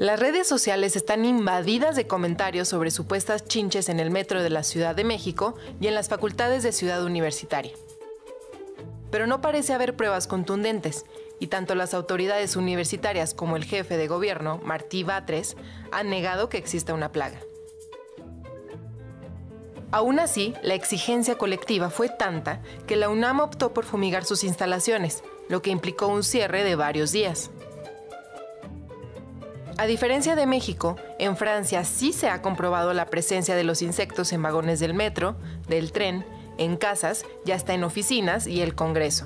Las redes sociales están invadidas de comentarios sobre supuestas chinches en el metro de la Ciudad de México y en las facultades de Ciudad Universitaria. Pero no parece haber pruebas contundentes, y tanto las autoridades universitarias como el jefe de gobierno, Martí Batres, han negado que exista una plaga. Aún así, la exigencia colectiva fue tanta que la UNAM optó por fumigar sus instalaciones, lo que implicó un cierre de varios días. A diferencia de México, en Francia sí se ha comprobado la presencia de los insectos en vagones del metro, del tren, en casas, ya está en oficinas y el Congreso.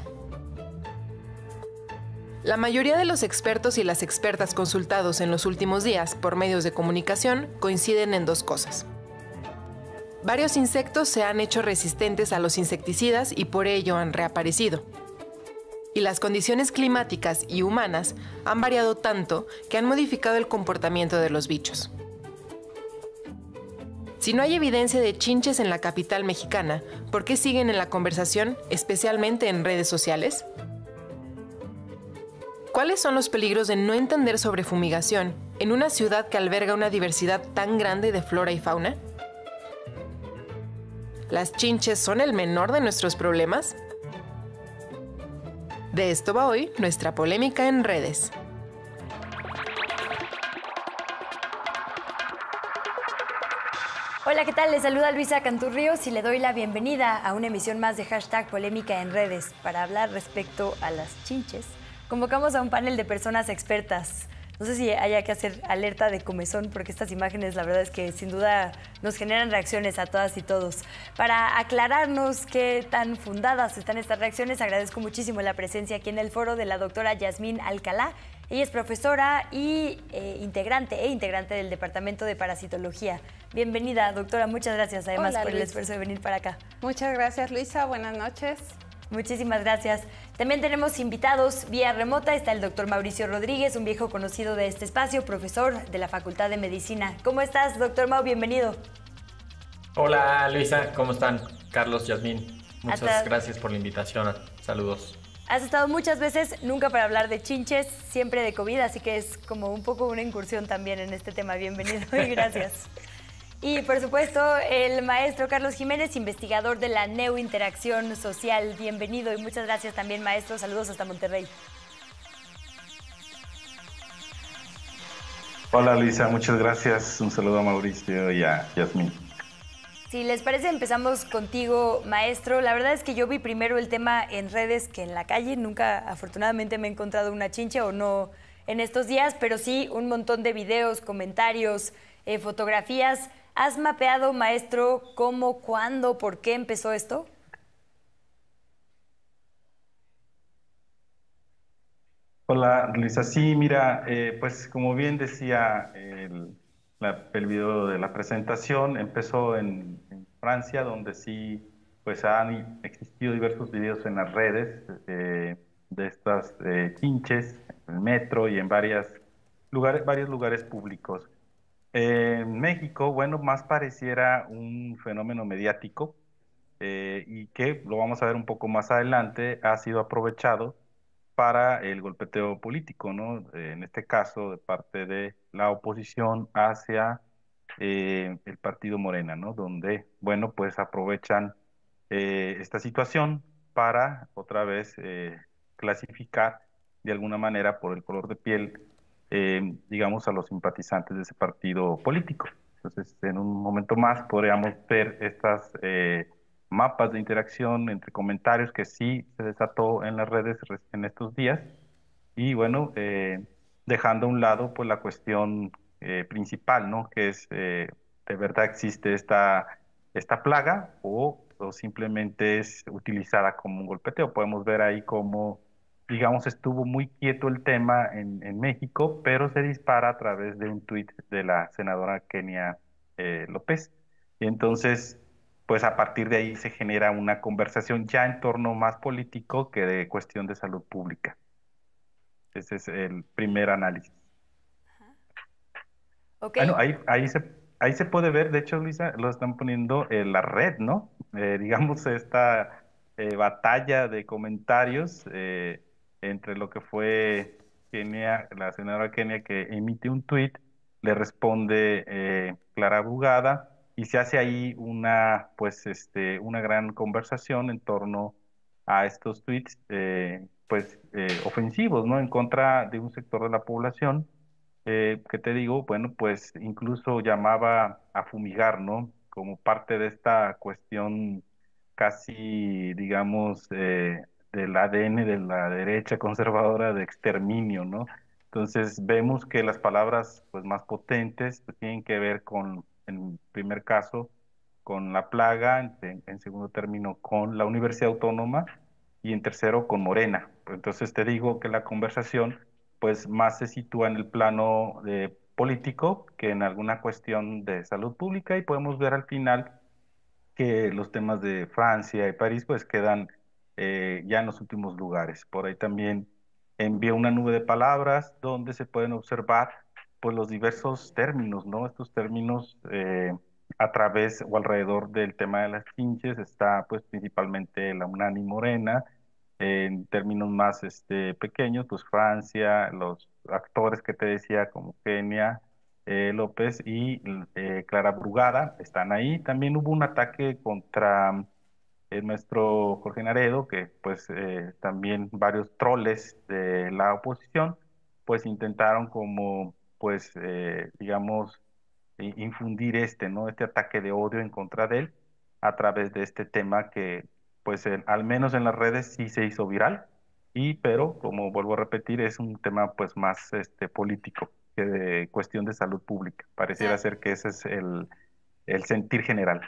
La mayoría de los expertos y las expertas consultados en los últimos días por medios de comunicación coinciden en dos cosas. Varios insectos se han hecho resistentes a los insecticidas y por ello han reaparecido y las condiciones climáticas y humanas han variado tanto que han modificado el comportamiento de los bichos. Si no hay evidencia de chinches en la capital mexicana, ¿por qué siguen en la conversación, especialmente en redes sociales? ¿Cuáles son los peligros de no entender sobre fumigación en una ciudad que alberga una diversidad tan grande de flora y fauna? ¿Las chinches son el menor de nuestros problemas? De esto va hoy nuestra polémica en redes. Hola, ¿qué tal? Les saluda Luisa Canturríos y le doy la bienvenida a una emisión más de hashtag polémica en redes. Para hablar respecto a las chinches, convocamos a un panel de personas expertas no sé si haya que hacer alerta de comezón, porque estas imágenes, la verdad es que sin duda nos generan reacciones a todas y todos. Para aclararnos qué tan fundadas están estas reacciones, agradezco muchísimo la presencia aquí en el foro de la doctora Yasmín Alcalá. Ella es profesora y eh, integrante e integrante del Departamento de Parasitología. Bienvenida, doctora. Muchas gracias además por el esfuerzo de venir para acá. Muchas gracias, Luisa. Buenas noches. Muchísimas gracias. También tenemos invitados vía remota. Está el doctor Mauricio Rodríguez, un viejo conocido de este espacio, profesor de la Facultad de Medicina. ¿Cómo estás, doctor Mau? Bienvenido. Hola, Luisa. ¿Cómo están? Carlos, Yasmín. Muchas gracias por la invitación. Saludos. Has estado muchas veces, nunca para hablar de chinches, siempre de COVID, así que es como un poco una incursión también en este tema. Bienvenido y gracias. Y por supuesto, el maestro Carlos Jiménez, investigador de la Neointeracción Social. Bienvenido y muchas gracias también, maestro. Saludos hasta Monterrey. Hola Luisa, muchas gracias. Un saludo a Mauricio y a Yasmín. Si les parece, empezamos contigo, maestro. La verdad es que yo vi primero el tema en redes que en la calle. Nunca, afortunadamente, me he encontrado una chincha o no en estos días, pero sí un montón de videos, comentarios, eh, fotografías ¿Has mapeado, maestro, cómo, cuándo, por qué empezó esto? Hola, Luisa. Sí, mira, eh, pues como bien decía el, video de la presentación, empezó en, Francia, donde sí pues han existido diversos videos en las redes eh, de estas chinches, eh, en el metro y en varias lugares, varios lugares públicos en México, bueno, más pareciera un fenómeno mediático eh, y que lo vamos a ver un poco más adelante, ha sido aprovechado para el golpeteo político, ¿no? Eh, en este caso, de parte de la oposición hacia eh, el partido Morena, ¿no? Donde, bueno, pues aprovechan esta situación para otra vez clasificar de alguna manera por el color de piel eh, digamos, a los simpatizantes de ese partido político. Entonces, en un momento más podríamos ver estas eh, mapas de interacción entre comentarios que sí se desató en las redes en estos días. Y bueno, eh, dejando a un lado pues la cuestión principal, ¿no? Que es, de verdad existe esta, esta plaga o, o simplemente es utilizada como un golpeteo. Podemos ver ahí cómo digamos, estuvo muy quieto el tema en, México, pero se dispara a través de un tuit de la senadora Kenia eh, López. Y entonces, pues a partir de ahí se genera una conversación ya en torno más político que de cuestión de salud pública. Ese es el primer análisis. Ah, ahí, ahí, se, puede ver, de hecho, Luisa, lo están poniendo en la red, ¿no? Eh, digamos, esta eh, batalla de comentarios eh, entre lo que fue Kenia, la senadora Kenia que emite un tuit, le responde eh, Clara Bugada y se hace ahí una, pues, este, una gran conversación en torno a estos tweets, eh, pues, eh, ofensivos, ¿no? En contra de un sector de la población que te digo, bueno, pues incluso llamaba a fumigar, ¿no? Como parte de esta cuestión casi, digamos, del ADN de la derecha conservadora de exterminio, ¿no? Entonces vemos que las palabras pues, más potentes pues, tienen que ver con, en primer caso, con la plaga, en, segundo término, con la Universidad Autónoma y en tercero, con Morena. Entonces te digo que la conversación pues más se sitúa en el plano eh, político que en alguna cuestión de salud pública y podemos ver al final que los temas de Francia y París pues quedan eh, ya en los últimos lugares. Por ahí también envía una nube de palabras donde se pueden observar pues los diversos términos, ¿no? Estos términos eh, a través o alrededor del tema de las chinches está pues principalmente la Unani Morena, en términos más este, pequeños, pues Francia, los actores que te decía como Kenia eh, López y Clara Brugada están ahí. También hubo un ataque contra el eh, maestro Jorge Naredo, que pues eh, también varios troles de la oposición, pues intentaron como, pues, eh, digamos, infundir este, ¿no? Este ataque de odio en contra de él a través de este tema que, pues, al menos en las redes sí se hizo viral, y pero, como vuelvo a repetir, es un tema pues más este, político que de cuestión de salud pública. Pareciera ah. ser que ese es el, el sentir general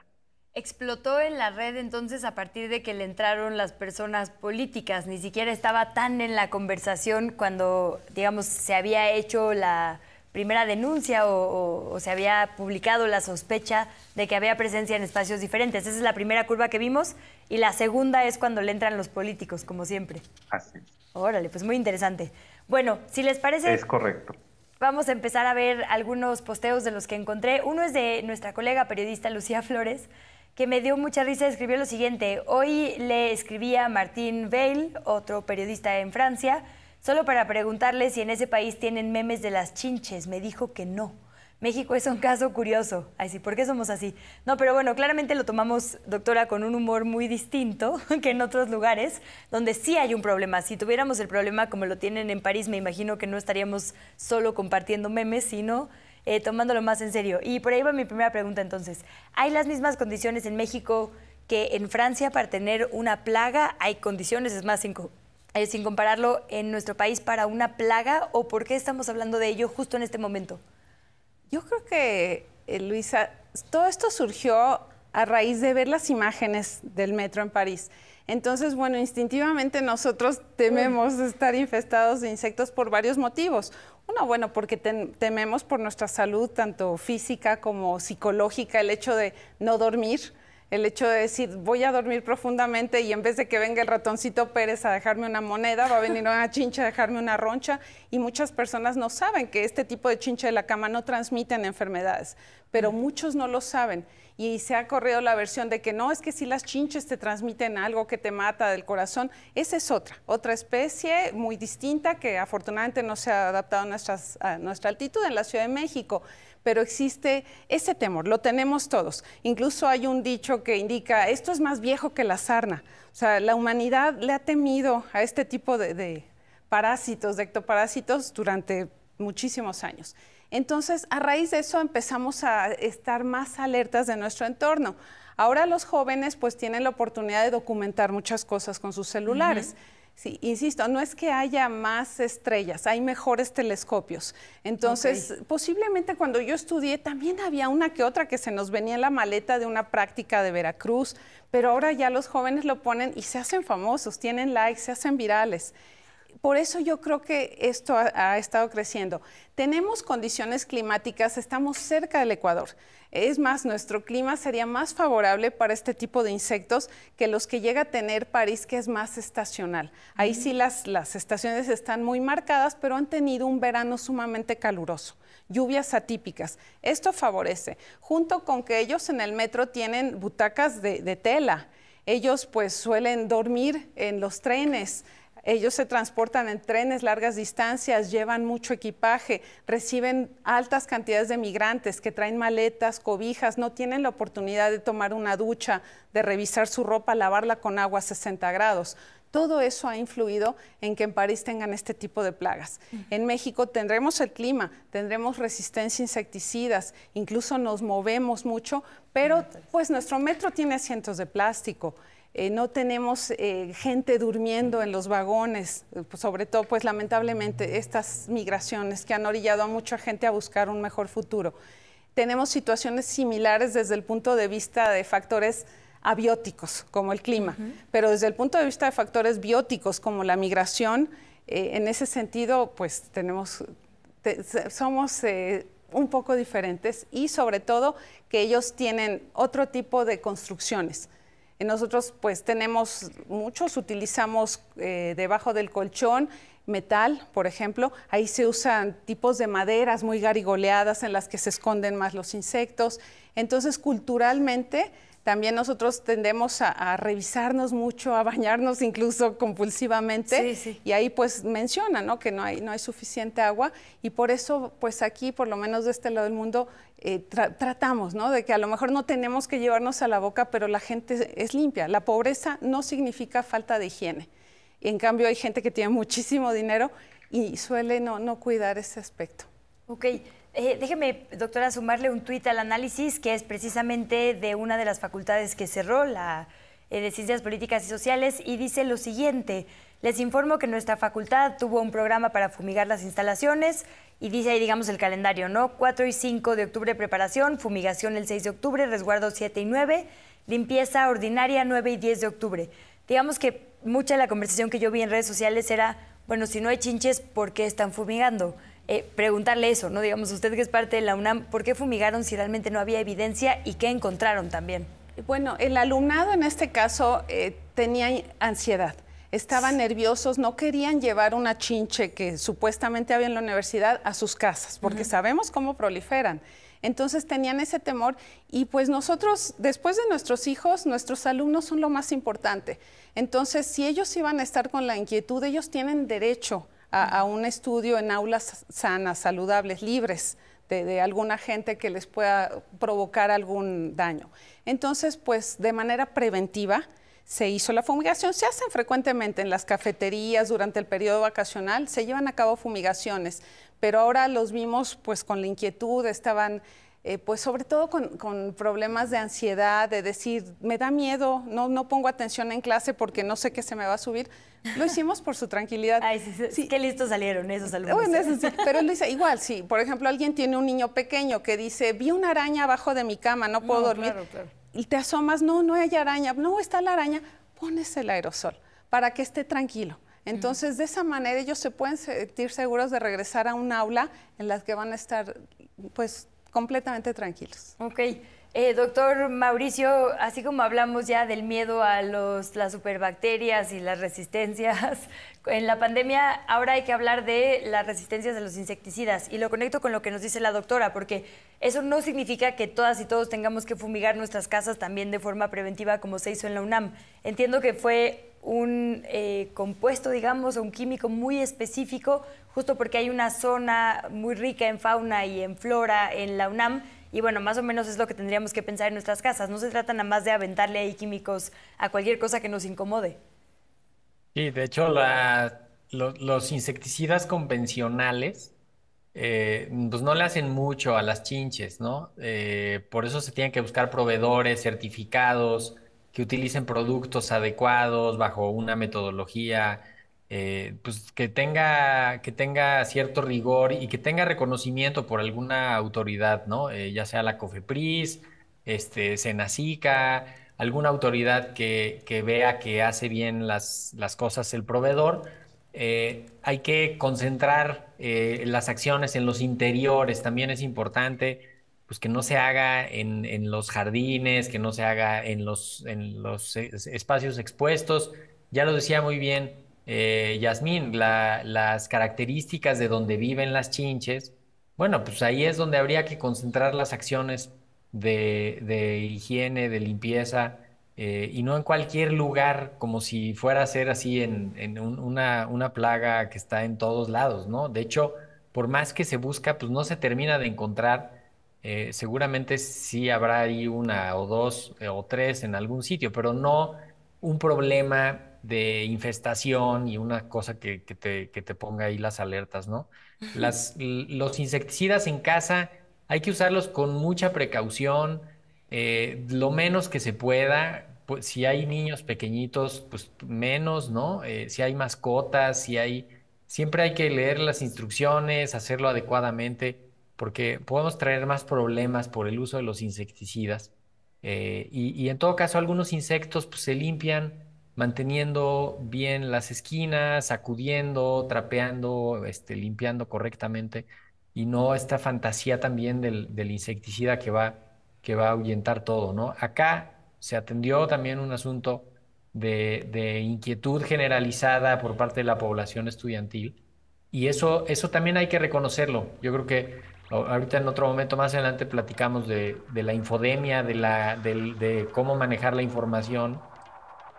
explotó en la red entonces a partir de que le entraron las personas políticas. Ni siquiera estaba tan en la conversación cuando, digamos, se había hecho la primera denuncia o, se había publicado la sospecha de que había presencia en espacios diferentes. Esa es la primera curva que vimos y la segunda es cuando le entran los políticos, como siempre. Así. Órale, pues muy interesante. Bueno, si les parece... Es correcto. Vamos a empezar a ver algunos posteos de los que encontré. Uno es de nuestra colega periodista Lucía Flores, que me dio mucha risa, escribió lo siguiente. Hoy le escribí a Martín Veil, otro periodista en Francia, solo para preguntarle si en ese país tienen memes de las chinches. Me dijo que no. México es un caso curioso. así sí, ¿por qué somos así? No, pero bueno, claramente lo tomamos, doctora, con un humor muy distinto que en otros lugares, donde sí hay un problema. Si tuviéramos el problema como lo tienen en París, me imagino que no estaríamos solo compartiendo memes, sino eh, tomándolo más en serio. Y por ahí va mi primera pregunta entonces. ¿Hay las mismas condiciones en México que en Francia para tener una plaga? ¿Hay condiciones, es más, sin, eh, sin compararlo en nuestro país para una plaga? ¿O por qué estamos hablando de ello justo en este momento? Yo creo que, eh, Luisa, todo esto surgió a raíz de ver las imágenes del metro en París. Entonces, bueno, instintivamente nosotros tememos estar infestados de insectos por varios motivos. Uno, bueno, porque tememos por nuestra salud, tanto física como psicológica, el hecho de no dormir el hecho de decir, voy a dormir profundamente y en vez de que venga el ratoncito Pérez a dejarme una moneda, va a venir una chincha a dejarme una roncha. Y muchas personas no saben que este tipo de chincha de la cama no transmiten enfermedades, pero muchos no lo saben. Y se ha corrido la versión de que no, es que si las chinches te transmiten algo que te mata del corazón, esa es otra, otra especie muy distinta que afortunadamente no se ha adaptado a, a nuestra altitud en la Ciudad de México pero existe ese temor, lo tenemos todos. Incluso hay un dicho que indica, esto es más viejo que la sarna. O sea, la humanidad le ha temido a este tipo de, parásitos, de ectoparásitos, durante muchísimos años. Entonces, a raíz de eso empezamos a estar más alertas de nuestro entorno. Ahora los jóvenes pues tienen la oportunidad de documentar muchas cosas con sus celulares. Sí, insisto, no es que haya más estrellas, hay mejores telescopios. Entonces, posiblemente cuando yo estudié también había una que otra que se nos venía en la maleta de una práctica de Veracruz, pero ahora ya los jóvenes lo ponen y se hacen famosos, tienen likes, se hacen virales por eso yo creo que esto ha, estado creciendo. Tenemos condiciones climáticas, estamos cerca del Ecuador. Es más, nuestro clima sería más favorable para este tipo de insectos que los que llega a tener París, que es más estacional. Ahí sí las, estaciones están muy marcadas, pero han tenido un verano sumamente caluroso lluvias atípicas. Esto favorece, junto con que ellos en el metro tienen butacas de, de tela. Ellos pues suelen dormir en los trenes, ellos se transportan en trenes largas distancias, llevan mucho equipaje, reciben altas cantidades de migrantes que traen maletas, cobijas, no tienen la oportunidad de tomar una ducha, de revisar su ropa, lavarla con agua a 60 grados. Todo eso ha influido en que en París tengan este tipo de plagas. En México tendremos el clima, tendremos resistencia a insecticidas, incluso nos movemos mucho, pero pues nuestro metro tiene asientos de plástico. Eh, no tenemos eh, gente durmiendo en los vagones, pues, sobre todo pues lamentablemente estas migraciones que han orillado a mucha gente a buscar un mejor futuro. Tenemos situaciones similares desde el punto de vista de factores abióticos, como el clima, pero desde el punto de vista de factores bióticos, como la migración, eh, en ese sentido, pues tenemos, somos un poco diferentes y sobre todo que ellos tienen otro tipo de construcciones. Nosotros pues tenemos muchos, utilizamos eh, debajo del colchón metal, por ejemplo. Ahí se usan tipos de maderas muy garigoleadas en las que se esconden más los insectos. Entonces culturalmente también nosotros tendemos a, revisarnos mucho, a bañarnos incluso compulsivamente. Y ahí pues menciona, ¿no? Que no hay, no hay suficiente agua. Y por eso, pues aquí, por lo menos de este lado del mundo, eh, tratamos, De que a lo mejor no tenemos que llevarnos a la boca, pero la gente es limpia. La pobreza no significa falta de higiene. En cambio, hay gente que tiene muchísimo dinero y suele no, cuidar ese aspecto. Ok. Eh, déjeme, doctora, sumarle un tuit al análisis que es precisamente de una de las facultades que cerró, la eh, de Ciencias Políticas y Sociales, y dice lo siguiente. Les informo que nuestra facultad tuvo un programa para fumigar las instalaciones y dice ahí, digamos, el calendario, ¿no? 4 y 5 de octubre preparación, fumigación el 6 de octubre, resguardo 7 y 9, limpieza ordinaria 9 y 10 de octubre. Digamos que mucha de la conversación que yo vi en redes sociales era, bueno, si no hay chinches, ¿por qué están fumigando? Eh, preguntarle eso, ¿no? Digamos, usted que es parte de la UNAM, ¿por qué fumigaron si realmente no había evidencia y qué encontraron también? Bueno, el alumnado en este caso eh, tenía ansiedad estaban nerviosos, no querían llevar una chinche que supuestamente había en la universidad a sus casas, porque sabemos cómo proliferan. Entonces tenían ese temor y pues nosotros, después de nuestros hijos, nuestros alumnos son lo más importante. Entonces, si ellos iban a estar con la inquietud, ellos tienen derecho a, un estudio en aulas sanas, saludables, libres de, de, alguna gente que les pueda provocar algún daño. Entonces, pues de manera preventiva, se hizo la fumigación. Se hacen frecuentemente en las cafeterías durante el periodo vacacional, se llevan a cabo fumigaciones, pero ahora los vimos pues con la inquietud, estaban eh, pues sobre todo con, problemas de ansiedad, de decir, me da miedo, no, no pongo atención en clase porque no sé qué se me va a subir. Lo hicimos por su tranquilidad. Ay, sí, sí, qué listos salieron esos alumnos. Bueno, eso sí. Pero igual, sí. Por ejemplo, alguien tiene un niño pequeño que dice, vi una araña abajo de mi cama, no puedo dormir te asomas, no, no hay araña, no está la araña, pones el aerosol para que esté tranquilo. Entonces, de esa manera ellos se pueden sentir seguros de regresar a un aula en la que van a estar pues completamente tranquilos. Ok. Eh, doctor Mauricio, así como hablamos ya del miedo a los, las superbacterias y las resistencias, en la pandemia ahora hay que hablar de las resistencias a los insecticidas y lo conecto con lo que nos dice la doctora, porque eso no significa que todas y todos tengamos que fumigar nuestras casas también de forma preventiva como se hizo en la UNAM. Entiendo que fue un eh, compuesto, digamos, un químico muy específico, justo porque hay una zona muy rica en fauna y en flora en la UNAM y bueno, más o menos es lo que tendríamos que pensar en nuestras casas. No se trata nada más de aventarle ahí químicos a cualquier cosa que nos incomode. Sí, de hecho, los insecticidas convencionales eh, pues no le hacen mucho a las chinches, ¿no? Eh, por eso se tienen que buscar proveedores certificados que utilicen productos adecuados bajo una metodología eh, pues que tenga, que tenga cierto rigor y que tenga reconocimiento por alguna autoridad, ¿no? Eh, ya sea la COFEPRIS, este, Senacica, alguna autoridad que, vea que hace bien las, las cosas el proveedor. Eh, hay que concentrar las acciones en los interiores, también es importante pues que no se haga en, los jardines, que no se haga en los, en los espacios expuestos. Ya lo decía muy bien eh, Yasmín, las características de donde viven las chinches, bueno, pues ahí es donde habría que concentrar las acciones de, higiene, de limpieza, eh, y no en cualquier lugar, como si fuera a ser así en, una, plaga que está en todos lados, ¿no? De hecho, por más que se busca, pues no se termina de encontrar. Eh, seguramente sí habrá ahí una o dos eh, o tres en algún sitio, pero no un problema de infestación y una cosa que, te, ponga ahí las alertas, ¿no? Las, los insecticidas en casa hay que usarlos con mucha precaución, eh, lo menos que se pueda. Pues, si hay niños pequeñitos, pues menos, ¿no? Eh, si hay mascotas, si hay... Siempre hay que leer las instrucciones, hacerlo adecuadamente, porque podemos traer más problemas por el uso de los insecticidas. Eh, y, en todo caso, algunos insectos pues, se limpian manteniendo bien las esquinas, sacudiendo, trapeando, este, limpiando correctamente y no esta fantasía también del, insecticida que va, que va a ahuyentar todo, ¿no? Acá se atendió también un asunto de, inquietud generalizada por parte de la población estudiantil y eso, eso también hay que reconocerlo. Yo creo que ahorita en otro momento más adelante platicamos de, la infodemia, de, la, de cómo manejar la información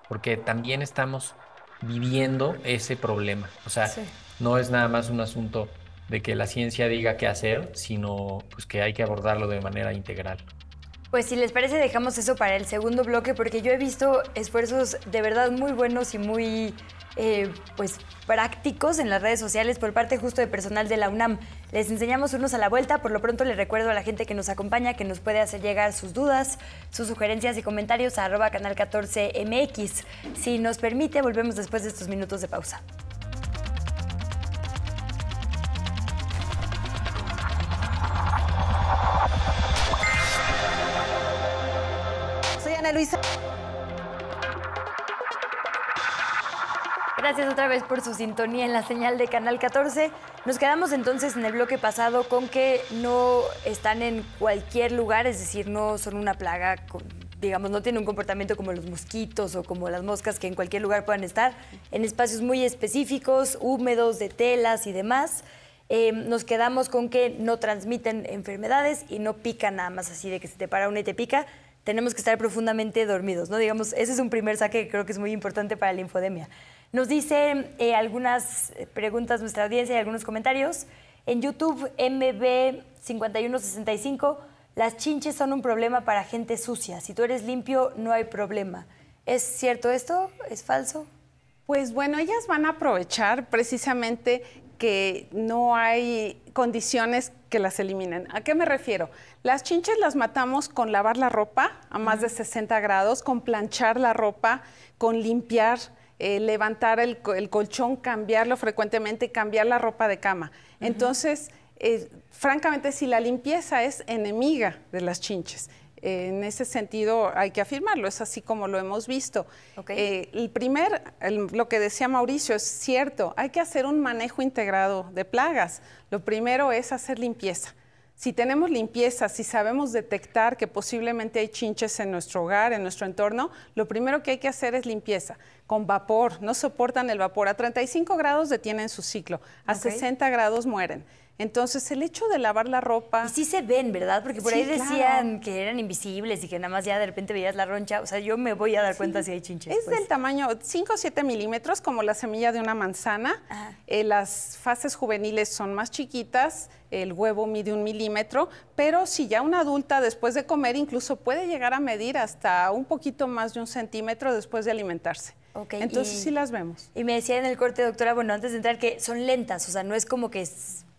porque también estamos viviendo ese problema. O sea, no es nada más un asunto de que la ciencia diga qué hacer, sino pues que hay que abordarlo de manera integral. Pues si les parece dejamos eso para el segundo bloque porque yo he visto esfuerzos de verdad muy buenos y muy eh, pues, prácticos en las redes sociales por parte justo de personal de la UNAM. Les enseñamos unos a la vuelta. Por lo pronto les recuerdo a la gente que nos acompaña que nos puede hacer llegar sus dudas, sus sugerencias y comentarios a arroba canal 14mx. Si nos permite, volvemos después de estos minutos de pausa. Soy Ana Luisa. Gracias otra vez por su sintonía en la señal de Canal 14. Nos quedamos entonces en el bloque pasado con que no están en cualquier lugar, es decir, no son una plaga, digamos, no tienen un comportamiento como los mosquitos o como las moscas que en cualquier lugar puedan estar, en espacios muy específicos, húmedos, de telas y demás. Em, nos quedamos con que no transmiten enfermedades y no pican nada más así de que se te para una y te pica. Tenemos que estar profundamente dormidos, ¿no? Digamos, ese es un primer saque que creo que es muy importante para la infodemia. Nos dicen eh, algunas preguntas nuestra audiencia y algunos comentarios. En YouTube, MB5165, las chinches son un problema para gente sucia. Si tú eres limpio, no hay problema. ¿Es cierto esto? ¿Es falso? Pues bueno, ellas van a aprovechar precisamente que no hay condiciones que las eliminen. ¿A qué me refiero? Las chinches las matamos con lavar la ropa a más de 60 grados, con planchar la ropa, con limpiar eh, levantar el, colchón, cambiarlo frecuentemente, cambiar la ropa de cama. Entonces, eh, francamente, si la limpieza es enemiga de las chinches, eh, en ese sentido hay que afirmarlo, es así como lo hemos visto. el primer, lo que decía Mauricio, es cierto, hay que hacer un manejo integrado de plagas. Lo primero es hacer limpieza si tenemos limpieza, si sabemos detectar que posiblemente hay chinches en nuestro hogar, en nuestro entorno, lo primero que hay que hacer es limpieza con vapor. No soportan el vapor. A 35 grados detienen su ciclo, a 60 grados mueren. Entonces, el hecho de lavar la ropa. Y sí se ven, ¿verdad? Porque por ahí decían que eran invisibles y que nada más ya de repente veías la roncha. O sea, yo me voy a dar cuenta si hay chinches. Es del pues. tamaño 5 o 7 milímetros, como la semilla de una manzana. Eh, las fases juveniles son más chiquitas. El huevo mide un milímetro, pero si ya una adulta después de comer incluso puede llegar a medir hasta un poquito más de un centímetro después de alimentarse. Entonces sí las vemos. Y me decía en el corte, doctora, bueno, antes de entrar, que son lentas, o sea, no es como que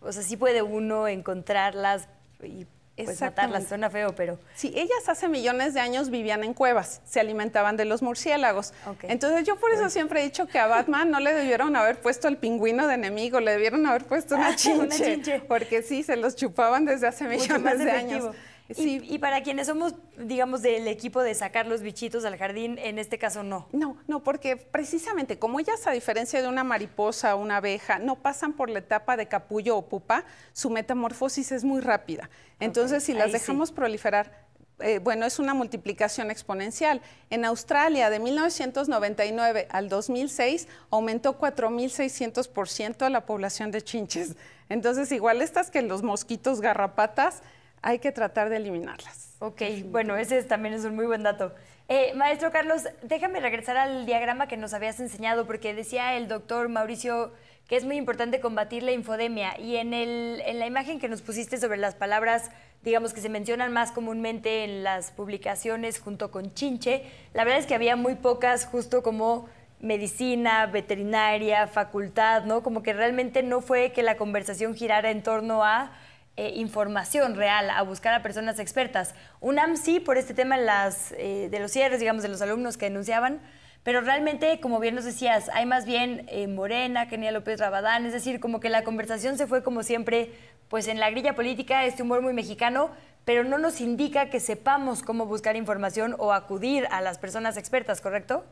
o sea, sí puede uno encontrarlas y pues, matarlas, suena feo, pero... Sí, ellas hace millones de años vivían en cuevas, se alimentaban de los murciélagos. Entonces yo por eso siempre he dicho que a Batman no le debieron haber puesto el pingüino de enemigo, le debieron haber puesto una una chinche. porque sí, se los chupaban desde hace millones de años. Y, para quienes somos, digamos, del equipo de sacar los bichitos al jardín, en este caso no. No, no, porque precisamente como ellas, a diferencia de una mariposa o una abeja, no pasan por la etapa de capullo o pupa, su metamorfosis es muy rápida. Entonces, si las dejamos proliferar eh, bueno, es una multiplicación exponencial. En Australia, de 1999 al 2006, aumentó 4.600% la población de chinches. Entonces, igual estas que los mosquitos garrapatas, hay que tratar de eliminarlas. Ok, bueno, ese también es un muy buen dato. Eh, maestro Carlos, déjame regresar al diagrama que nos habías enseñado, porque decía el doctor Mauricio que es muy importante combatir la infodemia. Y en, el, en la imagen que nos pusiste sobre las palabras, digamos, que se mencionan más comúnmente en las publicaciones junto con chinche, la verdad es que había muy pocas justo como medicina, veterinaria, facultad, ¿no? Como que realmente no fue que la conversación girara en torno a eh, información real, a buscar a personas expertas. UNAM sí, por este tema las, eh, de los cierres, digamos, de los alumnos que denunciaban, pero realmente, como bien nos decías, hay más bien eh, Morena, Kenia López Rabadán, es decir, como que la conversación se fue como siempre, pues en la grilla política, este humor muy mexicano, pero no nos indica que sepamos cómo buscar información o acudir a las personas expertas, ¿correcto?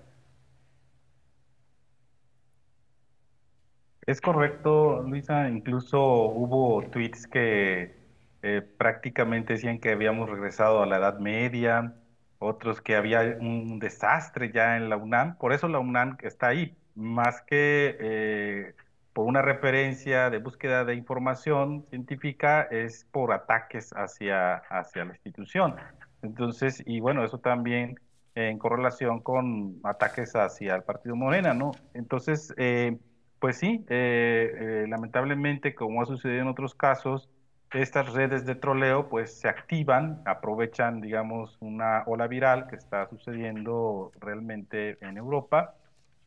Es correcto, Luisa. Incluso hubo tweets que eh, prácticamente decían que habíamos regresado a la Edad Media, otros que había un desastre ya en la UNAM. Por eso la UNAM está ahí, más que eh, por una referencia de búsqueda de información científica, es por ataques hacia, hacia la institución. Entonces, y bueno, eso también en correlación con ataques hacia el partido Morena, ¿no? Entonces, eh, pues sí, eh, eh, lamentablemente, como ha sucedido en otros casos, estas redes de troleo pues se activan, aprovechan, digamos, una ola viral que está sucediendo realmente en Europa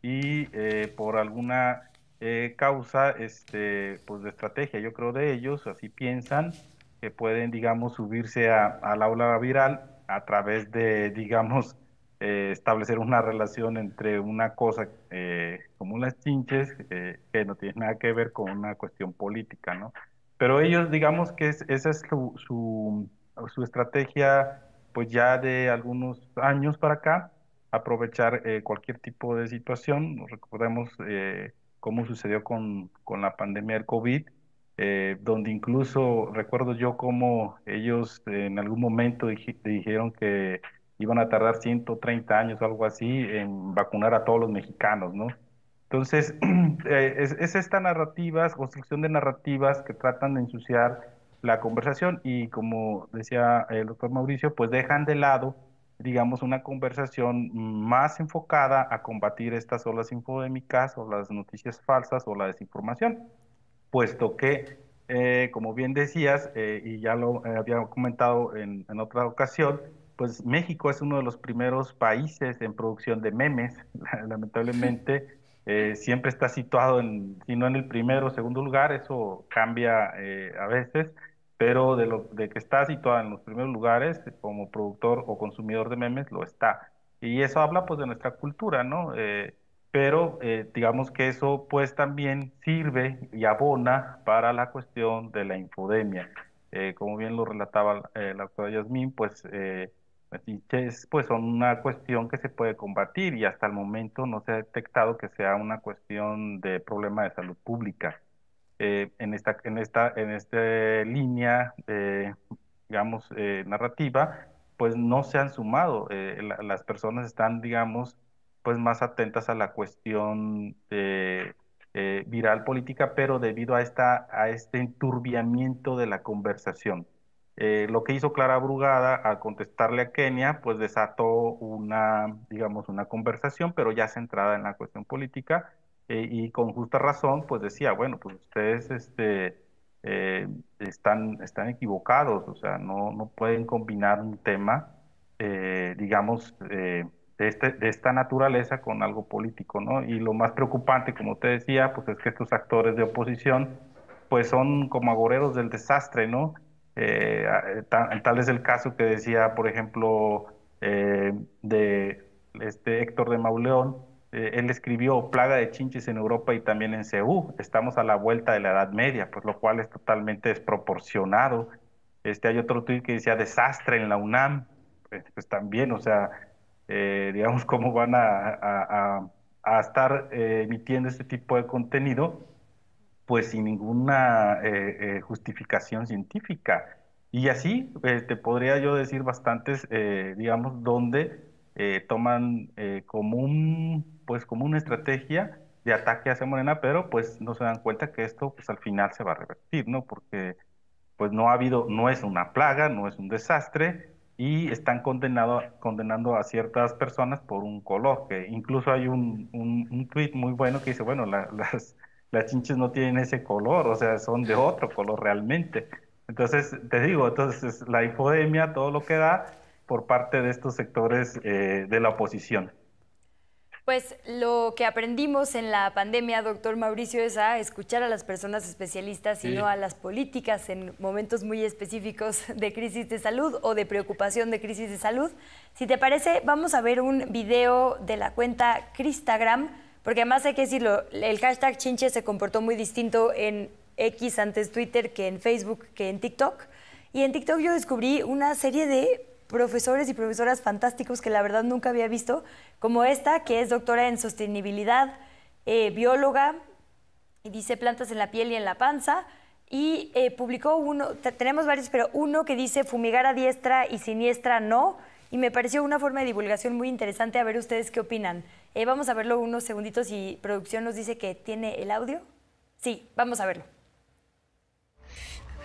y eh, por alguna causa, este, pues de estrategia, yo creo de ellos, así piensan que pueden, digamos, subirse a, la ola viral a través de, digamos, establecer una relación entre una cosa eh, como unas chinches eh, que no tienen nada que ver con una cuestión política, ¿no? Pero ellos, digamos que es, esa es su, su, estrategia, pues ya de algunos años para acá, aprovechar eh, cualquier tipo de situación. Recordemos eh, cómo sucedió con, con, la pandemia del COVID, donde incluso recuerdo yo cómo ellos en algún momento dijeron que iban a tardar 130 años o algo así en vacunar a todos los mexicanos, ¿no? Entonces, eh, es, esta narrativa, construcción de narrativas que tratan de ensuciar la conversación y como decía el doctor Mauricio, pues dejan de lado, digamos, una conversación más enfocada a combatir estas olas infodémicas o las noticias falsas o la desinformación, puesto que, eh, como bien decías, eh, y ya lo había comentado en, en otra ocasión, pues México es uno de los primeros países en producción de memes, lamentablemente. Eh, siempre está situado, en, si no en el primero o segundo lugar, eso cambia eh, a veces, pero de, lo, de que está situado en los primeros lugares, como productor o consumidor de memes, lo está. Y eso habla pues de nuestra cultura, ¿no? Eh, pero digamos que eso pues también sirve y abona para la cuestión de la infodemia. como bien lo relataba la doctora Yasmín, pues es pues, una cuestión que se puede combatir y hasta el momento no se ha detectado que sea una cuestión de problema de salud pública. Eh, en esta en esta en esta línea digamos eh, narrativa pues no se han sumado eh, las personas están digamos pues más atentas a la cuestión viral política pero debido a esta a este enturbiamiento de la conversación eh, lo que hizo Clara Brugada al contestarle a Kenia, pues desató una, digamos, una conversación, pero ya centrada en la cuestión política eh, y con justa razón, pues decía, bueno, pues ustedes este, eh, están, están equivocados, o sea, no, pueden combinar un tema, digamos, de, este, de esta naturaleza con algo político, ¿no? Y lo más preocupante, como te decía, pues es que estos actores de oposición, pues son como agoreros del desastre, ¿no? Eh, eh, tal, es el caso que decía, por ejemplo, eh, de este Héctor de Mauleón, él escribió Plaga de Chinches en Europa y también en Ceú. Estamos a la vuelta de la Edad Media, pues lo cual es totalmente desproporcionado. Este, hay otro tuit que decía Desastre en la UNAM, pues, pues también, o sea, digamos, cómo van a, a estar emitiendo este tipo de contenido pues sin ninguna eh, eh, justificación científica. Y así eh, te podría yo decir bastantes, digamos, donde toman como, un, pues, como una estrategia de ataque hacia Morena, pero pues no se dan cuenta que esto pues al final se va a revertir, ¿no? Porque pues no ha habido, no es una plaga, no es un desastre y están condenando a ciertas personas por un coloque. incluso hay un, un, tuit muy bueno que dice, bueno, las las chinches no tienen ese color, o sea, son de otro color realmente. Entonces, te digo, entonces la hipodemia, todo lo que da por parte de estos sectores eh, de la oposición. Pues lo que aprendimos en la pandemia, doctor Mauricio, es a escuchar a las personas especialistas y no a las políticas en momentos muy específicos de crisis de salud o de preocupación de crisis de salud. Si te parece, vamos a ver un video de la cuenta Cristagram porque además hay que decirlo, el hashtag chinche se comportó muy distinto en X antes Twitter que en Facebook que en TikTok. Y en TikTok yo descubrí una serie de profesores y profesoras fantásticos que la verdad nunca había visto, como esta, que es doctora en sostenibilidad, eh, bióloga, y dice plantas en la piel y en la panza. Y eh, publicó uno, tenemos varios, pero uno que dice fumigar a diestra y siniestra no. Y me pareció una forma de divulgación muy interesante. A ver ustedes qué opinan. Eh, vamos a verlo unos segunditos y producción nos dice que tiene el audio. Sí, vamos a verlo.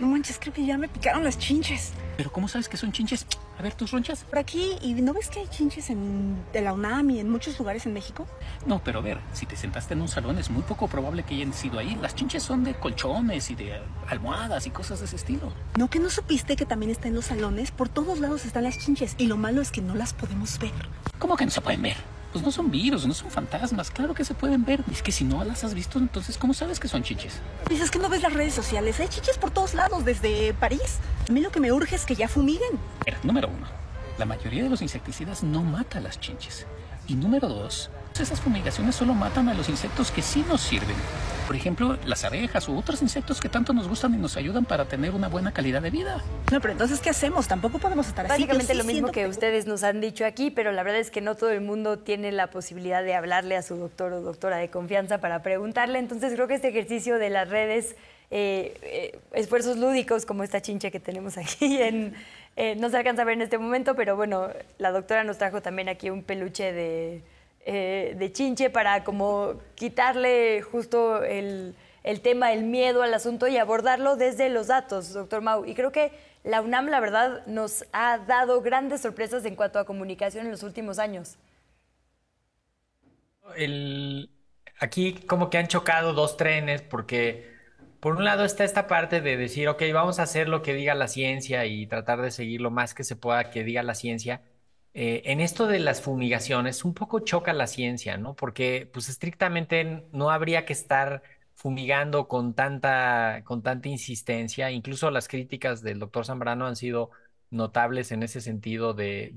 No manches, creo que ya me picaron las chinches. ¿Pero cómo sabes que son chinches? A ver, tus ronchas. Por aquí, ¿y no ves que hay chinches en de la UNAM y en muchos lugares en México? No, pero a ver, si te sentaste en un salón es muy poco probable que hayan sido ahí. Las chinches son de colchones y de almohadas y cosas de ese estilo. No, que no supiste que también está en los salones. Por todos lados están las chinches y lo malo es que no las podemos ver. ¿Cómo que no se pueden ver? Pues no son virus, no son fantasmas, claro que se pueden ver. Es que si no las has visto, entonces ¿cómo sabes que son chiches? Dices pues que no ves las redes sociales, hay chiches por todos lados, desde París. A mí lo que me urge es que ya fumiguen. Mira, número uno, la mayoría de los insecticidas no mata a las chinches. Y número dos, esas fumigaciones solo matan a los insectos que sí nos sirven. Por ejemplo, las abejas u otros insectos que tanto nos gustan y nos ayudan para tener una buena calidad de vida. No, pero entonces, ¿qué hacemos? Tampoco podemos estar Básicamente así. Básicamente lo mismo que, ustedes nos han dicho aquí, pero la verdad es que no todo el mundo tiene la posibilidad de hablarle a su doctor o doctora de confianza para preguntarle. Entonces, creo que este ejercicio de las redes eh, eh, esfuerzos lúdicos como esta chincha que tenemos aquí. Eh, no se alcanza a ver en este momento, pero bueno, la doctora nos trajo también aquí un peluche de, eh, de Chinche para como quitarle justo el, tema, el miedo al asunto y abordarlo desde los datos, doctor Mau. Y creo que la UNAM, la verdad, nos ha dado grandes sorpresas en cuanto a comunicación en los últimos años. aquí como que han chocado dos trenes porque por un lado está esta parte de decir, ok, vamos a hacer lo que diga la ciencia y tratar de seguir lo más que se pueda que diga la ciencia, eh, en esto de las fumigaciones, un poco choca la ciencia, ¿no? Porque pues estrictamente no habría que estar fumigando con tanta, con tanta insistencia. Incluso las críticas del doctor Zambrano han sido notables en ese sentido de,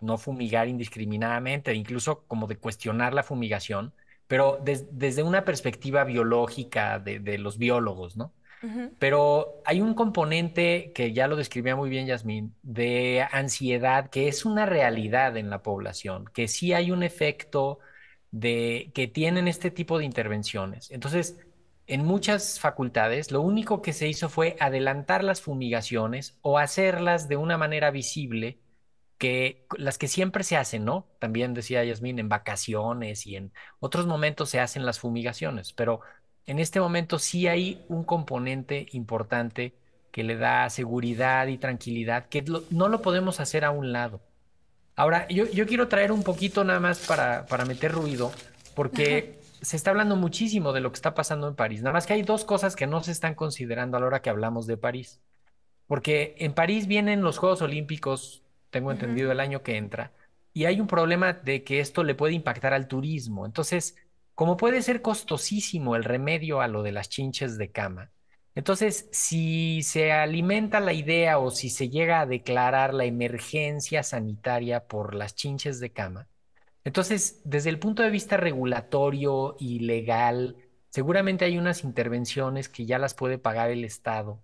no fumigar indiscriminadamente, incluso como de cuestionar la fumigación, pero desde una perspectiva biológica de los biólogos, ¿no? Pero hay un componente que ya lo describía muy bien Yasmín, de ansiedad, que es una realidad en la población, que sí hay un efecto de que tienen este tipo de intervenciones. Entonces, en muchas facultades lo único que se hizo fue adelantar las fumigaciones o hacerlas de una manera visible que las que siempre se hacen, ¿no? También decía Yasmín, en vacaciones y en otros momentos se hacen las fumigaciones, pero en este momento sí hay un componente importante que le da seguridad y tranquilidad, que no lo podemos hacer a un lado. Ahora, yo, quiero traer un poquito nada más para, para meter ruido, porque se está hablando muchísimo de lo que está pasando en París. Nada más que hay dos cosas que no se están considerando a la hora que hablamos de París. Porque en París vienen los Juegos Olímpicos, tengo entendido, el año que entra, y hay un problema de que esto le puede impactar al turismo. Entonces, como puede ser costosísimo el remedio a lo de las chinches de cama, entonces si se alimenta la idea o si se llega a declarar la emergencia sanitaria por las chinches de cama, entonces desde el punto de vista regulatorio y legal, seguramente hay unas intervenciones que ya las puede pagar el Estado.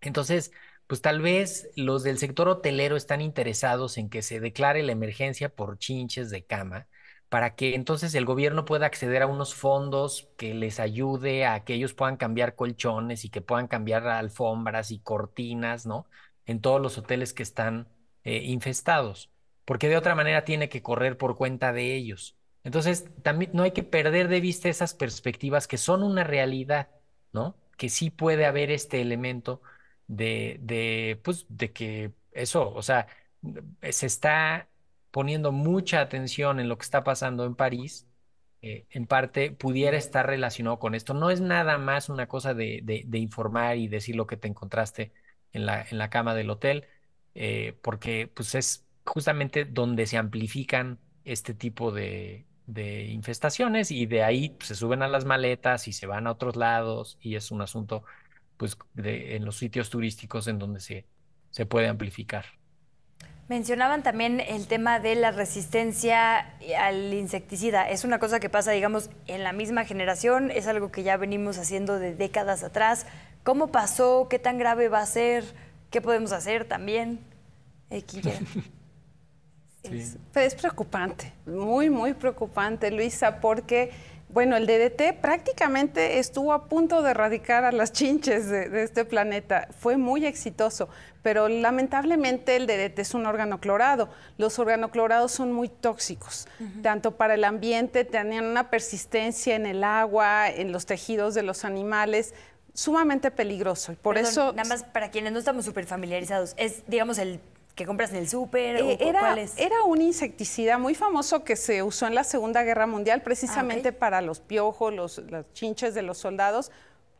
Entonces, pues tal vez los del sector hotelero están interesados en que se declare la emergencia por chinches de cama para que entonces el gobierno pueda acceder a unos fondos que les ayude a que ellos puedan cambiar colchones y que puedan cambiar alfombras y cortinas, ¿no? En todos los hoteles que están eh, infestados, porque de otra manera tiene que correr por cuenta de ellos. Entonces, también no hay que perder de vista esas perspectivas que son una realidad, ¿no? Que sí puede haber este elemento de, de pues, de que eso, o sea, se está poniendo mucha atención en lo que está pasando en París, eh, en parte pudiera estar relacionado con esto. No es nada más una cosa de, informar y decir lo que te encontraste en la, cama del hotel, eh, porque pues es justamente donde se amplifican este tipo de, infestaciones y de ahí pues, se suben a las maletas y se van a otros lados y es un asunto pues de, en los sitios turísticos en donde se puede amplificar. Mencionaban también el tema de la resistencia al insecticida. Es una cosa que pasa, digamos, en la misma generación, es algo que ya venimos haciendo de décadas atrás. ¿Cómo pasó? ¿Qué tan grave va a ser? ¿Qué podemos hacer también? Eh, es, preocupante, muy, muy preocupante, Luisa, porque bueno, el DDT prácticamente estuvo a punto de erradicar a las chinches de, este planeta. Fue muy exitoso, pero lamentablemente el DDT es un órgano clorado. Los organoclorados son muy tóxicos, tanto para el ambiente, tenían una persistencia en el agua, en los tejidos de los animales sumamente peligroso por eso nada más para quienes no estamos súper familiarizados es digamos el que compras en el súper? Eh, era, un insecticida muy famoso que se usó en la Segunda Guerra Mundial precisamente ah, para los piojos, los, chinches de los soldados.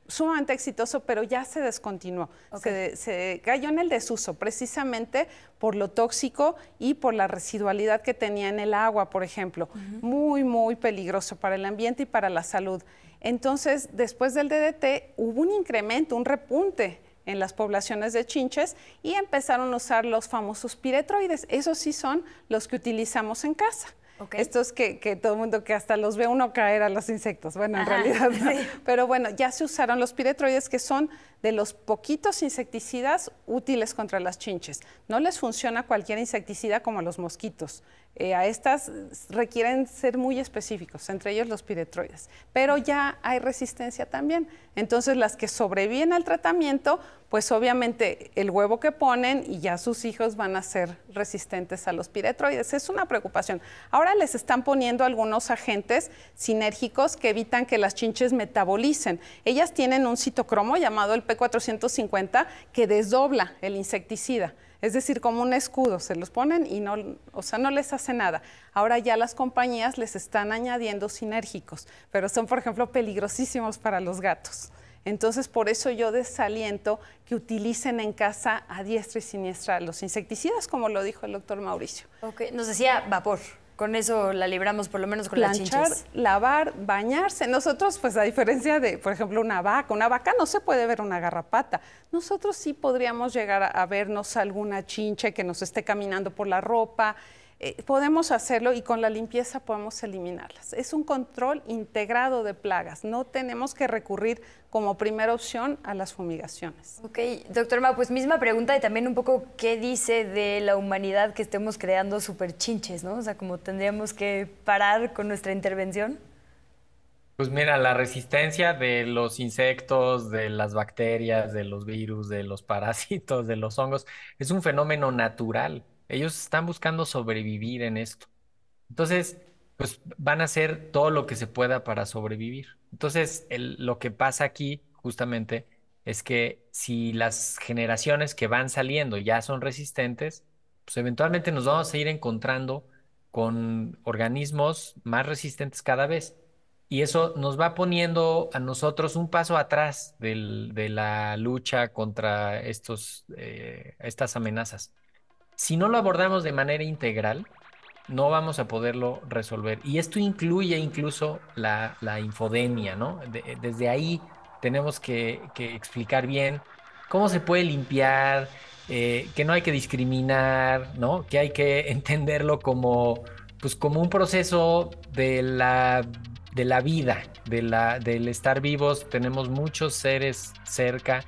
Sumamente exitoso, pero ya se descontinuó. Se, cayó en el desuso precisamente por lo tóxico y por la residualidad que tenía en el agua, por ejemplo. Muy, muy peligroso para el ambiente y para la salud. Entonces, después del DDT hubo un incremento, un repunte en las poblaciones de chinches y empezaron a usar los famosos piretroides. Esos sí son los que utilizamos en casa. Estos que, todo el mundo que hasta los ve uno caer a los insectos. Bueno, en realidad Pero bueno, ya se usaron los piretroides que son de los poquitos insecticidas útiles contra las chinches. No les funciona cualquier insecticida como a los mosquitos. Eh, a estas requieren ser muy específicos, entre ellos los piretroides. Pero ya hay resistencia también. Entonces, las que sobreviven al tratamiento, pues obviamente el huevo que ponen y ya sus hijos van a ser resistentes a los piretroides. Es una preocupación. Ahora les están poniendo algunos agentes sinérgicos que evitan que las chinches metabolicen. Ellas tienen un citocromo llamado el 450 que desdobla el insecticida. Es decir, como un escudo, se los ponen y no, o sea, no les hace nada. Ahora ya las compañías les están añadiendo sinérgicos, pero son, por ejemplo, peligrosísimos para los gatos. Entonces, por eso yo desaliento que utilicen en casa a diestra y siniestra los insecticidas, como lo dijo el doctor Mauricio. Okay. Nos decía vapor. Con eso la libramos por lo menos con Planchar, las chinches. lavar, bañarse. Nosotros, pues a diferencia de, por ejemplo, una vaca, una vaca no se puede ver una garrapata. Nosotros sí podríamos llegar a, a vernos alguna chinche que nos esté caminando por la ropa, eh, podemos hacerlo y con la limpieza podemos eliminarlas. Es un control integrado de plagas, no tenemos que recurrir como primera opción a las fumigaciones. Ok, doctor Ma, pues misma pregunta y también un poco qué dice de la humanidad que estemos creando superchinches, ¿no? O sea, como tendríamos que parar con nuestra intervención. Pues mira, la resistencia de los insectos, de las bacterias, de los virus, de los parásitos, de los hongos, es un fenómeno natural. Ellos están buscando sobrevivir en esto. Entonces, pues van a hacer todo lo que se pueda para sobrevivir. Entonces, lo que pasa aquí justamente es que si las generaciones que van saliendo ya son resistentes, pues eventualmente nos vamos a ir encontrando con organismos más resistentes cada vez. Y eso nos va poniendo a nosotros un paso atrás de la lucha contra estos, eh, estas amenazas si no lo abordamos de manera integral, no vamos a poderlo resolver. Y esto incluye incluso la, infodemia, ¿no? desde ahí tenemos que, explicar bien cómo se puede limpiar, eh, que no hay que discriminar, ¿no? Que hay que entenderlo como, pues, como un proceso de la, de la vida, de la, del estar vivos. Tenemos muchos seres cerca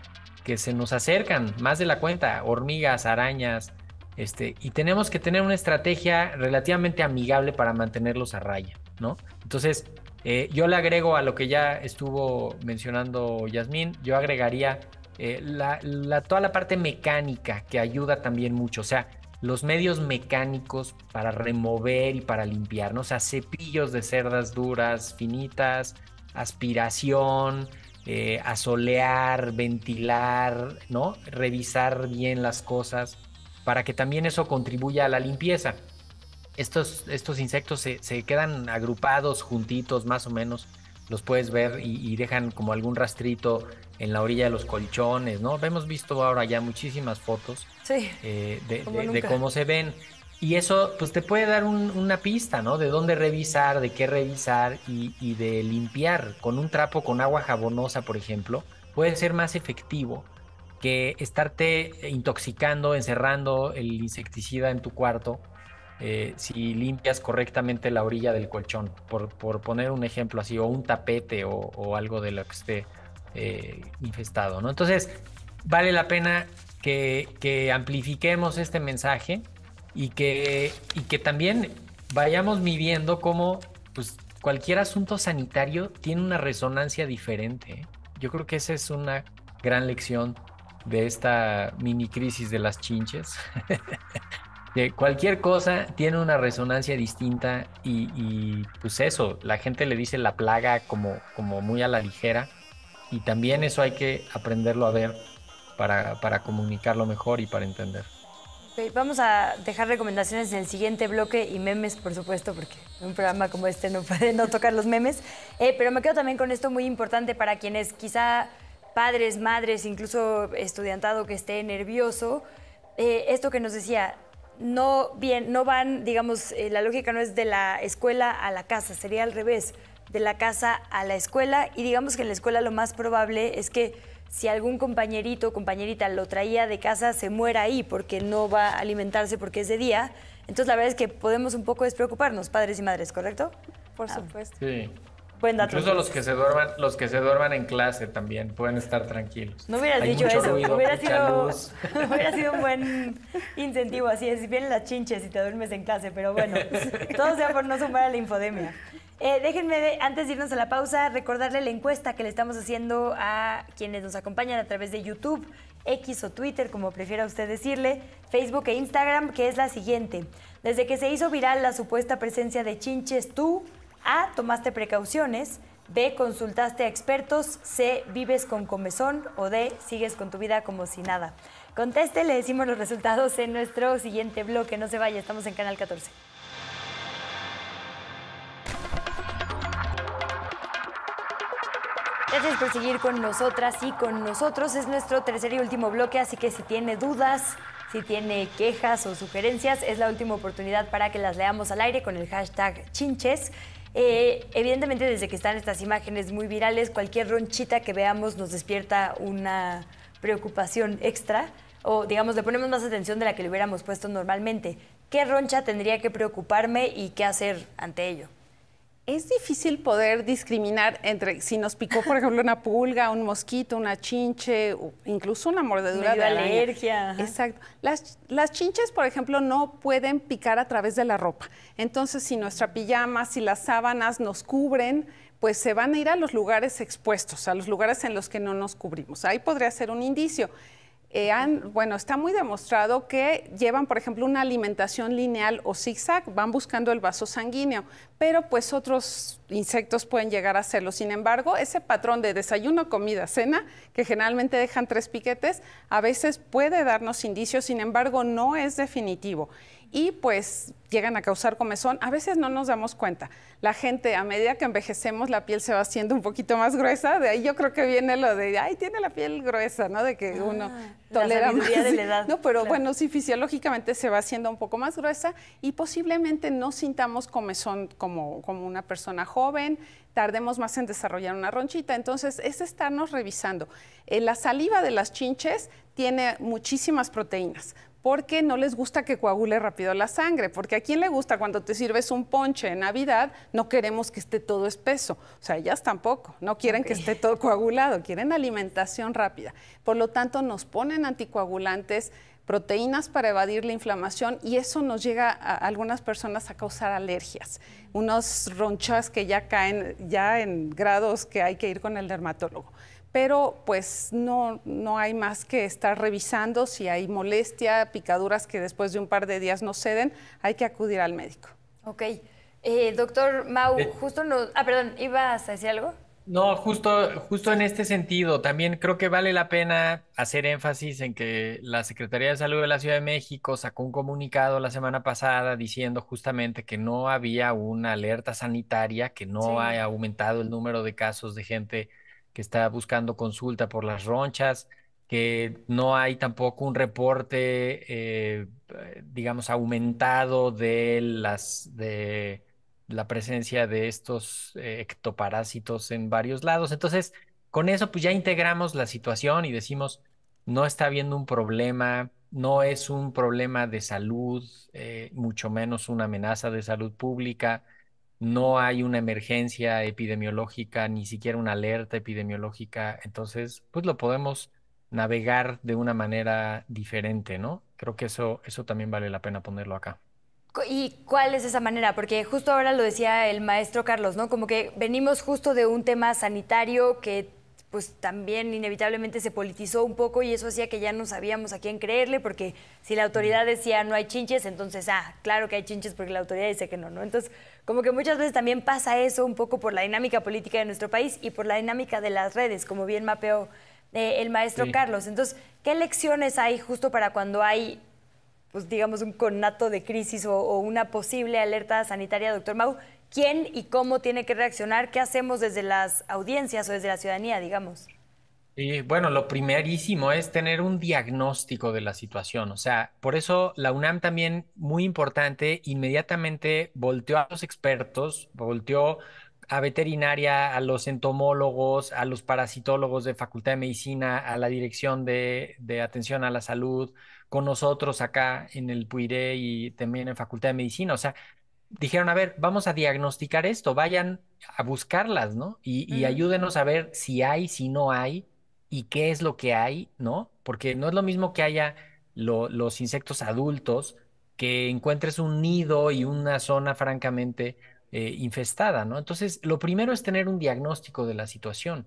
que se nos acercan más de la cuenta, hormigas, arañas, este, y tenemos que tener una estrategia relativamente amigable para mantenerlos a raya, ¿no? Entonces, eh, yo le agrego a lo que ya estuvo mencionando Yasmín, yo agregaría eh, la, toda la parte mecánica que ayuda también mucho, o sea, los medios mecánicos para remover y para limpiar, ¿no? O sea, cepillos de cerdas duras, finitas, aspiración, eh, asolear, ventilar, ¿no? Revisar bien las cosas para que también eso contribuya a la limpieza. Estos, estos insectos se, quedan agrupados juntitos más o menos, los puedes ver y, dejan como algún rastrito en la orilla de los colchones, ¿no? Hemos visto ahora ya muchísimas fotos eh, de, cómo se ven. Y eso pues te puede dar una pista, ¿no? De dónde revisar, de qué revisar y, y de limpiar con un trapo con agua jabonosa, por ejemplo, puede ser más efectivo que estarte intoxicando, encerrando el insecticida en tu cuarto eh, si limpias correctamente la orilla del colchón, por, poner un ejemplo así, o un tapete o, algo de lo que esté eh, infestado. ¿no? Entonces, vale la pena que, amplifiquemos este mensaje y que, y que también vayamos midiendo cómo pues, cualquier asunto sanitario tiene una resonancia diferente. ¿eh? Yo creo que esa es una gran lección de esta mini crisis de las chinches. cualquier cosa tiene una resonancia distinta y, pues eso, la gente le dice la plaga como, como muy a la ligera y también eso hay que aprenderlo a ver para, para comunicarlo mejor y para entender. vamos a dejar recomendaciones en el siguiente bloque y memes, por supuesto, porque un programa como este no puede no tocar los memes. Eh, pero me quedo también con esto muy importante para quienes quizá padres, madres, incluso estudiantado que esté nervioso, eh, esto que nos decía, no bien, no van, digamos, eh, la lógica no es de la escuela a la casa, sería al revés, de la casa a la escuela y digamos que en la escuela lo más probable es que si algún compañerito o compañerita lo traía de casa, se muera ahí porque no va a alimentarse porque es de día. Entonces la verdad es que podemos un poco despreocuparnos, padres y madres, ¿correcto? Por supuesto. Sí. Incluso los que se duerman, los que se duerman en clase también pueden estar tranquilos. No hubieras dicho eso, hubiera, sido, un buen incentivo, así es, vienen las chinches y te duermes en clase, pero bueno, todo sea por no sumar a la infodemia. Eh, déjenme, antes de irnos a la pausa, recordarle la encuesta que le estamos haciendo a quienes nos acompañan a través de YouTube, X o Twitter, como prefiera usted decirle, Facebook e Instagram, que es la siguiente. Desde que se hizo viral la supuesta presencia de chinches, tú, a, tomaste precauciones. B, consultaste a expertos. C, vives con comezón. O D, sigues con tu vida como si nada. Conteste, le decimos los resultados en nuestro siguiente bloque. No se vaya, estamos en Canal 14. Gracias por seguir con nosotras y con nosotros. Es nuestro tercer y último bloque, así que si tiene dudas, si tiene quejas o sugerencias, es la última oportunidad para que las leamos al aire con el hashtag chinches. Eh, evidentemente, desde que están estas imágenes muy virales, cualquier ronchita que veamos nos despierta una preocupación extra o, digamos, le ponemos más atención de la que le hubiéramos puesto normalmente. ¿Qué roncha tendría que preocuparme y qué hacer ante ello? Es difícil poder discriminar entre si nos picó, por ejemplo, una pulga, un mosquito, una chinche, o incluso una mordedura de alergia. Exacto. Las, las, chinches, por ejemplo, no pueden picar a través de la ropa. Entonces, si nuestra pijama, si las sábanas nos cubren, pues se van a ir a los lugares expuestos, a los lugares en los que no nos cubrimos. Ahí podría ser un indicio. Eh, bueno, está muy demostrado que llevan, por ejemplo, una alimentación lineal o zigzag, van buscando el vaso sanguíneo, pero pues otros insectos pueden llegar a hacerlo. Sin embargo, ese patrón de desayuno, comida, cena, que generalmente dejan tres piquetes, a veces puede darnos indicios, sin embargo, no es definitivo y pues llegan a causar comezón. A veces no nos damos cuenta. La gente, a medida que envejecemos, la piel se va haciendo un poquito más gruesa. De ahí yo creo que viene lo de, ay, tiene la piel gruesa, ¿no? De que ah, uno tolera la más. De la edad, no, pero bueno, sí, fisiológicamente se va haciendo un poco más gruesa y posiblemente no sintamos comezón como, como una persona joven tardemos más en desarrollar una ronchita. Entonces, es estarnos revisando. Eh, la saliva de las chinches tiene muchísimas proteínas porque no les gusta que coagule rápido la sangre, porque a quién le gusta cuando te sirves un ponche en Navidad, no queremos que esté todo espeso, o sea, ellas tampoco, no quieren que esté todo coagulado, quieren alimentación rápida. Por lo tanto, nos ponen anticoagulantes, proteínas para evadir la inflamación y eso nos llega a algunas personas a causar alergias, unos ronchas que ya caen ya en grados que hay que ir con el dermatólogo pero pues no, no hay más que estar revisando si hay molestia, picaduras que después de un par de días no ceden, hay que acudir al médico. Ok. Eh, doctor Mau, eh. justo no... Ah, perdón, ¿ibas a decir algo? No, justo, justo en este sentido, también creo que vale la pena hacer énfasis en que la Secretaría de Salud de la Ciudad de México sacó un comunicado la semana pasada diciendo justamente que no había una alerta sanitaria, que no ha aumentado el número de casos de gente que está buscando consulta por las ronchas, que no hay tampoco un reporte, eh, digamos, aumentado de, las, de la presencia de estos eh, ectoparásitos en varios lados. Entonces, con eso pues ya integramos la situación y decimos, no está habiendo un problema, no es un problema de salud, eh, mucho menos una amenaza de salud pública, no hay una emergencia epidemiológica, ni siquiera una alerta epidemiológica, entonces pues lo podemos navegar de una manera diferente, ¿no? Creo que eso, eso también vale la pena ponerlo acá. ¿Y cuál es esa manera? Porque justo ahora lo decía el maestro Carlos, ¿no? Como que venimos justo de un tema sanitario que pues también inevitablemente se politizó un poco y eso hacía que ya no sabíamos a quién creerle, porque si la autoridad decía no hay chinches, entonces, ah, claro que hay chinches porque la autoridad dice que no, ¿no? Entonces, como que muchas veces también pasa eso un poco por la dinámica política de nuestro país y por la dinámica de las redes, como bien mapeó eh, el maestro Carlos. Entonces, ¿qué lecciones hay justo para cuando hay, pues digamos, un conato de crisis o, o una posible alerta sanitaria, doctor Mau? ¿Quién y cómo tiene que reaccionar? ¿Qué hacemos desde las audiencias o desde la ciudadanía, digamos? Y bueno, lo primerísimo es tener un diagnóstico de la situación. O sea, por eso la UNAM también, muy importante, inmediatamente volteó a los expertos, volteó a veterinaria, a los entomólogos, a los parasitólogos de Facultad de Medicina, a la Dirección de, Atención a la Salud, con nosotros acá en el PUIRE y también en Facultad de Medicina. O sea, dijeron, a ver, vamos a diagnosticar esto, vayan a buscarlas, ¿no? y ayúdenos a ver si hay, si no hay y qué es lo que hay, ¿no? Porque no es lo mismo que haya los insectos adultos, que encuentres un nido y una zona francamente eh, infestada, ¿no? Entonces, lo primero es tener un diagnóstico de la situación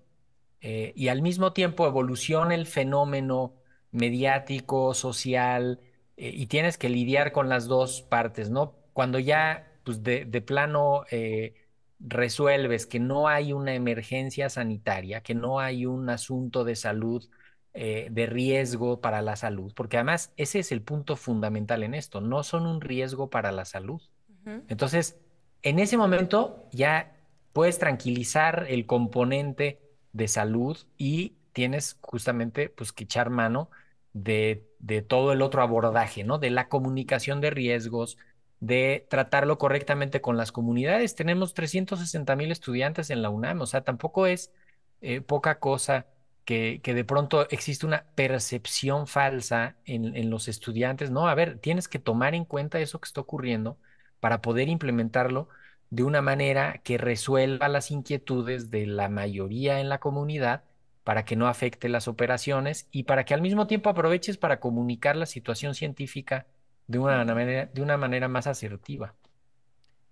eh, y al mismo tiempo evoluciona el fenómeno mediático, social, eh, y tienes que lidiar con las dos partes, ¿no? Cuando ya, pues de plano resuelves que no hay una emergencia sanitaria, que no hay un asunto de salud eh, de riesgo para la salud, porque además ese es el punto fundamental en esto, no son un riesgo para la salud. Entonces, en ese momento ya puedes tranquilizar el componente de salud y tienes justamente pues que echar mano de, de todo el otro abordaje, ¿no? De la comunicación de riesgos, de tratarlo correctamente con las comunidades. Tenemos 360 mil estudiantes en la UNAM, o sea, tampoco es eh, poca cosa que, que, de pronto existe una percepción falsa en, en, los estudiantes. No, a ver, tienes que tomar en cuenta eso que está ocurriendo para poder implementarlo de una manera que resuelva las inquietudes de la mayoría en la comunidad para que no afecte las operaciones y para que al mismo tiempo aproveches para comunicar la situación científica de una manera, de una manera más asertiva.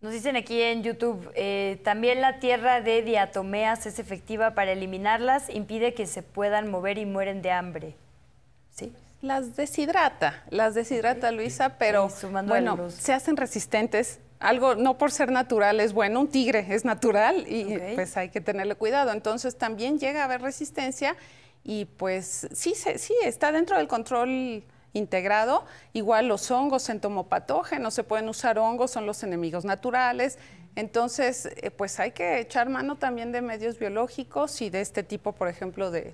Nos dicen aquí en YouTube, eh, también la tierra de diatomeas es efectiva para eliminarlas, impide que se puedan mover y mueren de hambre. ¿Sí? Las deshidrata, las deshidrata Luisa, pero bueno, se hacen resistentes. Algo no por ser natural es bueno, un tigre es natural y pues hay que tenerle cuidado. Entonces también llega a haber resistencia y pues sí, sí está dentro del control integrado. Igual los hongos entomopatógenos, se pueden usar hongos, son los enemigos naturales. Entonces, eh, pues hay que echar mano también de medios biológicos y de este tipo, por ejemplo, de,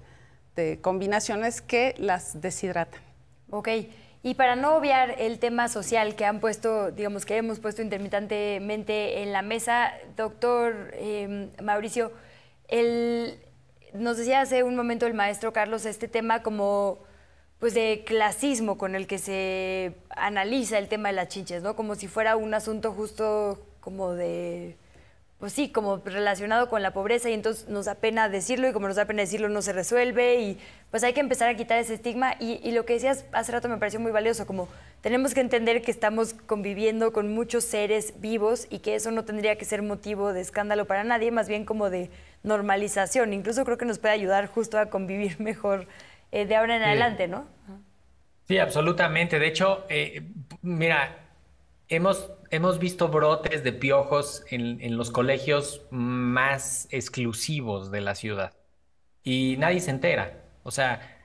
combinaciones que las deshidratan. Ok. Y para no obviar el tema social que han puesto, digamos que hemos puesto intermitentemente en la mesa, doctor em, Mauricio, el, nos decía hace un momento el maestro Carlos este tema como pues de clasismo con el que se analiza el tema de las chinches, ¿no? Como si fuera un asunto justo como de pues sí, como relacionado con la pobreza y entonces nos da pena decirlo y como nos da pena decirlo no se resuelve y pues hay que empezar a quitar ese estigma y, y, lo que decías hace rato me pareció muy valioso, como tenemos que entender que estamos conviviendo con muchos seres vivos y que eso no tendría que ser motivo de escándalo para nadie, más bien como de normalización, incluso creo que nos puede ayudar justo a convivir mejor eh, de ahora en adelante, ¿no? Sí, absolutamente. De hecho, eh, mira, hemos, hemos visto brotes de piojos en, los colegios más exclusivos de la ciudad y nadie se entera. O sea,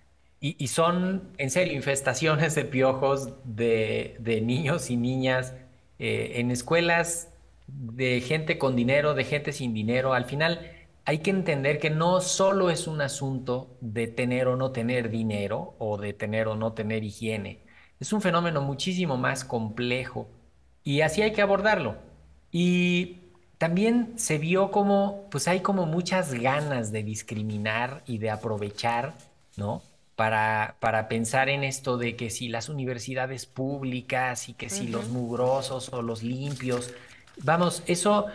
y, son, en serio, infestaciones de piojos de, niños y niñas eh, en escuelas de gente con dinero, de gente sin dinero. Al final, hay que entender que no solo es un asunto de tener o no tener dinero o de tener o no tener higiene. Es un fenómeno muchísimo más complejo y así hay que abordarlo. Y también se vio como, pues hay como muchas ganas de discriminar y de aprovechar, ¿no? Para, para pensar en esto de que si las universidades públicas y que si los mugrosos o los limpios, vamos, eso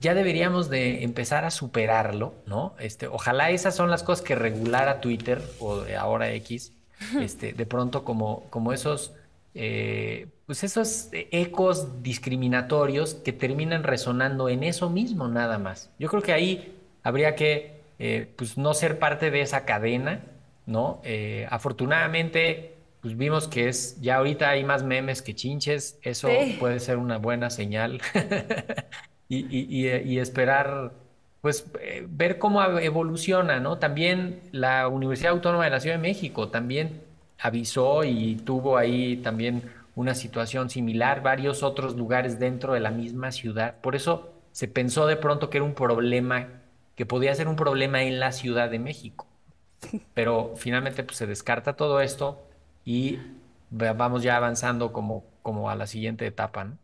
ya deberíamos de empezar a superarlo, ¿no? Este, ojalá esas son las cosas que regular a Twitter o ahora X, este, de pronto como, como esos, eh, pues esos ecos discriminatorios que terminan resonando en eso mismo nada más. Yo creo que ahí habría que, eh, pues, no ser parte de esa cadena, ¿no? Eh, afortunadamente pues vimos que es, ya ahorita hay más memes que chinches, eso puede ser una buena señal. y, y, y esperar, pues eh, ver cómo evoluciona, ¿no? También la Universidad Autónoma de la Ciudad de México también avisó y tuvo ahí también una situación similar, varios otros lugares dentro de la misma ciudad. Por eso se pensó de pronto que era un problema, que podía ser un problema en la Ciudad de México. Pero finalmente pues, se descarta todo esto y vamos ya avanzando como, como a la siguiente etapa, ¿no?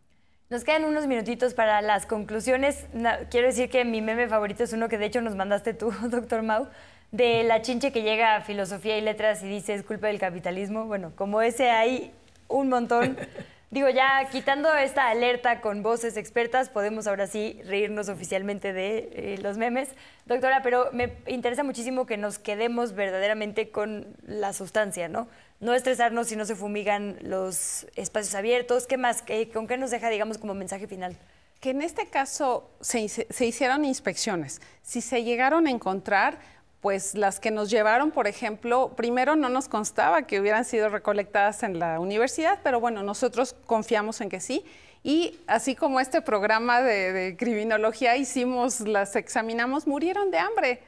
Nos quedan unos minutitos para las conclusiones. quiero decir que mi meme favorito es uno que de hecho nos mandaste tú, doctor Mau, de la chinche que llega a filosofía y letras y dice es culpa del capitalismo. Bueno, como ese hay un montón. Digo, ya quitando esta alerta con voces expertas, podemos ahora sí reírnos oficialmente de eh, los memes. Doctora, pero me interesa muchísimo que nos quedemos verdaderamente con la sustancia, ¿no? no estresarnos si no se fumigan los espacios abiertos. ¿Qué más? ¿Con qué nos deja, digamos, como mensaje final? Que en este caso se, hicieron inspecciones. Si se llegaron a encontrar, pues las que nos llevaron, por ejemplo, primero no nos constaba que hubieran sido recolectadas en la universidad, pero bueno, nosotros confiamos en que sí. Y así como este programa de criminología hicimos, las examinamos, murieron de hambre.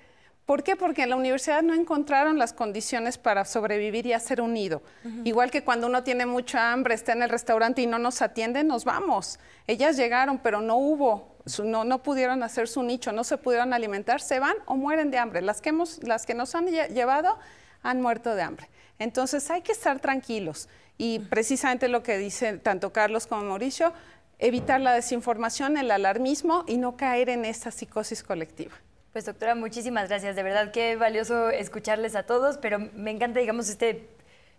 ¿Por qué? Porque en la universidad no encontraron las condiciones para sobrevivir y hacer un nido. Igual que cuando uno tiene mucha hambre, está en el restaurante y no nos atiende, nos vamos. Ellas llegaron, pero no hubo, no, pudieron hacer su nicho, no se pudieron alimentar, se van o mueren de hambre. Las que, las que nos han llevado han muerto de hambre. Entonces hay que estar tranquilos. Y precisamente lo que dicen tanto Carlos como Mauricio, evitar la desinformación, el alarmismo y no caer en esta psicosis colectiva. Pues doctora, muchísimas gracias. De verdad qué valioso escucharles a todos, pero me encanta, digamos, este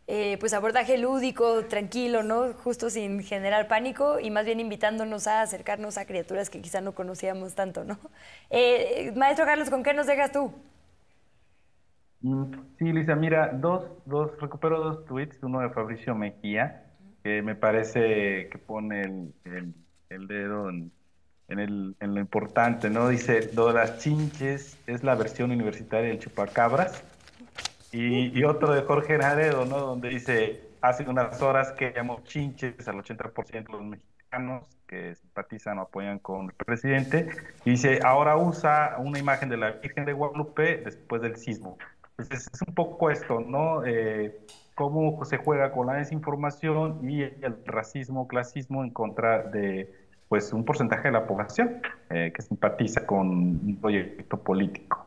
eh, pues abordaje lúdico, tranquilo, ¿no? Justo sin generar pánico y más bien invitándonos a acercarnos a criaturas que quizá no conocíamos tanto, ¿no? Eh, maestro Carlos, ¿con qué nos dejas tú? Mm, sí, Lisa, mira, dos, dos, recupero dos tweets, uno de Fabricio Mejía, que me parece que pone el, el dedo en en, lo importante, ¿no? Dice, lo las chinches es la versión universitaria del chupacabras. Y, otro de Jorge Naredo, ¿no? Donde dice, hace unas horas que llamó chinches al 80% de los mexicanos que simpatizan o apoyan con el presidente. Y dice, ahora usa una imagen de la Virgen de Guadalupe después del sismo. Entonces, pues es un poco esto, ¿no? Eh, cómo se juega con la desinformación y el racismo, clasismo en contra de pues un porcentaje de la población eh, que simpatiza con un proyecto político.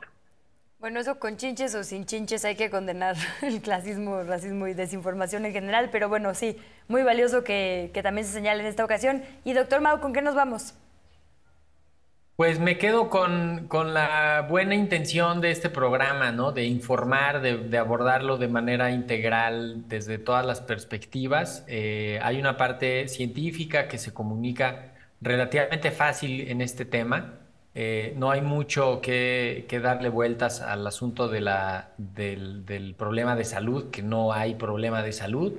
Bueno, eso con chinches o sin chinches hay que condenar el clasismo, racismo y desinformación en general, pero bueno, sí, muy valioso que, también se señale en esta ocasión. Y doctor Mau, ¿con qué nos vamos? Pues me quedo con, la buena intención de este programa, ¿no? De informar, de, abordarlo de manera integral desde todas las perspectivas. Eh, hay una parte científica que se comunica relativamente fácil en este tema. Eh, no hay mucho que, darle vueltas al asunto del, del, problema de salud, que no hay problema de salud.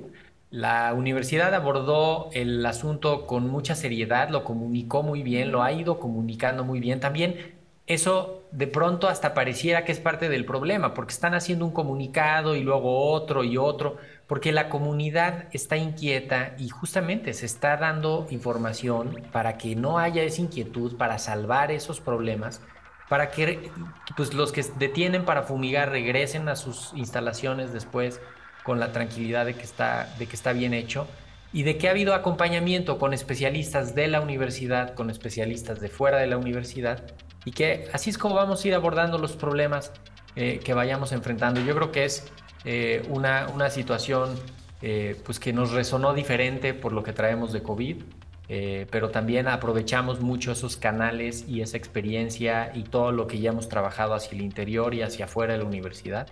La universidad abordó el asunto con mucha seriedad, lo comunicó muy bien, lo ha ido comunicando muy bien. También eso de pronto hasta pareciera que es parte del problema, porque están haciendo un comunicado y luego otro y otro, porque la comunidad está inquieta y justamente se está dando información para que no haya esa inquietud, para salvar esos problemas, para que pues, los que detienen para fumigar regresen a sus instalaciones después con la tranquilidad de que está, de que está bien hecho y de que ha habido acompañamiento con especialistas de la universidad, con especialistas de fuera de la universidad y que así es como vamos a ir abordando los problemas eh, que vayamos enfrentando. Yo creo que es eh, una, una, situación eh, pues que nos resonó diferente por lo que traemos de COVID, pero también aprovechamos mucho esos canales y esa experiencia y todo lo que ya hemos trabajado hacia el interior y hacia afuera de la universidad.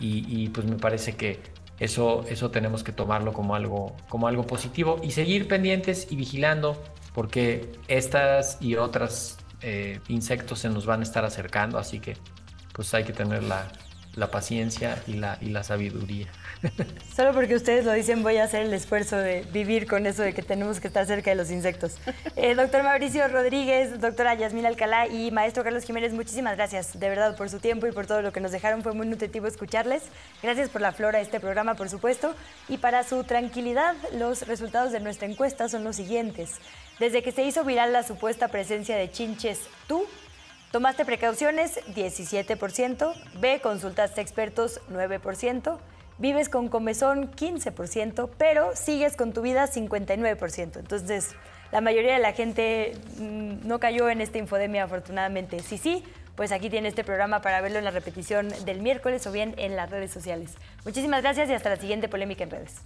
Y, y pues me parece que eso, eso tenemos que tomarlo como algo, como algo positivo y seguir pendientes y vigilando porque estas y otras eh, insectos se nos van a estar acercando, así que pues hay que tener la, paciencia y la, y la sabiduría. Solo porque ustedes lo dicen, voy a hacer el esfuerzo de vivir con eso de que tenemos que estar cerca de los insectos. Eh, doctor Mauricio Rodríguez, doctora Yasmina Alcalá y maestro Carlos Jiménez, muchísimas gracias de verdad por su tiempo y por todo lo que nos dejaron. Fue muy nutritivo escucharles. Gracias por la flora de este programa, por supuesto. Y para su tranquilidad, los resultados de nuestra encuesta son los siguientes. Desde que se hizo viral la supuesta presencia de chinches, tú tomaste precauciones 17%, ve consultaste expertos 9%, vives con comezón 15%, pero sigues con tu vida 59%. Entonces, la mayoría de la gente mm, no cayó en esta infodemia afortunadamente. Si sí, pues aquí tiene este programa para verlo en la repetición del miércoles o bien en las redes sociales. Muchísimas gracias y hasta la siguiente polémica en redes.